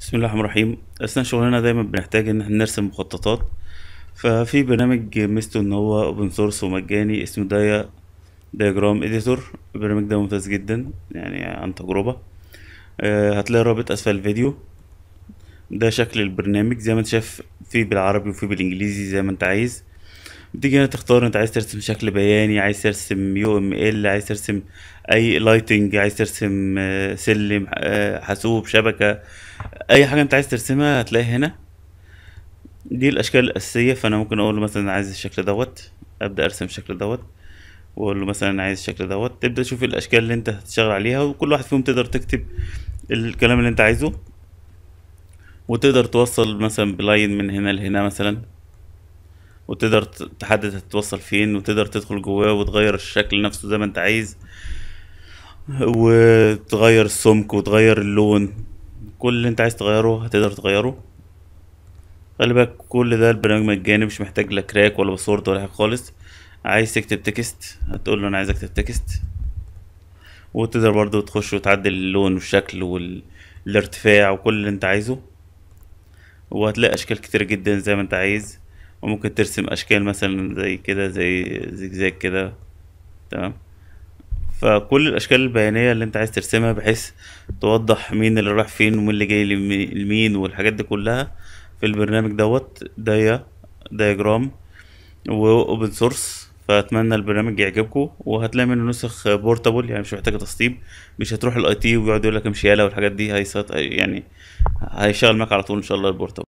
بسم الله الرحمن الرحيم اثناء شغلنا دايما بنحتاج ان احنا نرسم مخططات ففي برنامج ميزته ان هو اوبن سورس ومجاني اسمه دايا دايجرام اديتور البرنامج ده ممتاز جدا يعني عن تجربه آه، هتلاقي رابط اسفل الفيديو ده شكل البرنامج زي ما انت شايف فيه بالعربي وفيه بالانجليزي زي ما انت عايز بتيجي هنا تختار انت عايز ترسم شكل بياني عايز ترسم يو ام ال عايز ترسم اي لايتنج عايز ترسم آه، سلم آه، حاسوب شبكه اي حاجه انت عايز ترسمها هتلاقي هنا دي الاشكال الاساسيه فانا ممكن اقول له مثلا عايز الشكل دوت ابدا ارسم الشكل دوت واقول له مثلا عايز الشكل دوت تبدا تشوف الاشكال اللي انت هتشتغل عليها وكل واحد فيهم تقدر تكتب الكلام اللي انت عايزه وتقدر توصل مثلا بلاين من هنا لهنا مثلا وتقدر تحدد هتوصل فين وتقدر تدخل جواه وتغير الشكل نفسه زي ما انت عايز وتغير السمك وتغير اللون كل اللي انت عايز تغيره هتقدر تغيره خلي بالك كل ده البرنامج مجاني مش محتاج لا كراك ولا باسورد ولا حاجه خالص عايز تكتب تكست هتقول له انا عايز اكتب تكست وتقدر برضو تخش وتعدل اللون والشكل والارتفاع وكل اللي انت عايزه وهتلاقي اشكال كتير جدا زي ما انت عايز وممكن ترسم اشكال مثلا زي كده زي زجزاج كده تمام فكل الاشكال البيانيه اللي انت عايز ترسمها بحيث توضح مين اللي راح فين ومين اللي جاي لمين والحاجات دي كلها في البرنامج دوت دايا دايجرام واوبن سورس فاتمنى البرنامج يعجبكم وهتلاقي منه نسخ بورتابل يعني مش محتاجه تسطيب مش هتروح الاي تي ويقعد يقول لك امشي يالا والحاجات دي هيصات يعني هيشغل معاك على طول ان شاء الله البورتابل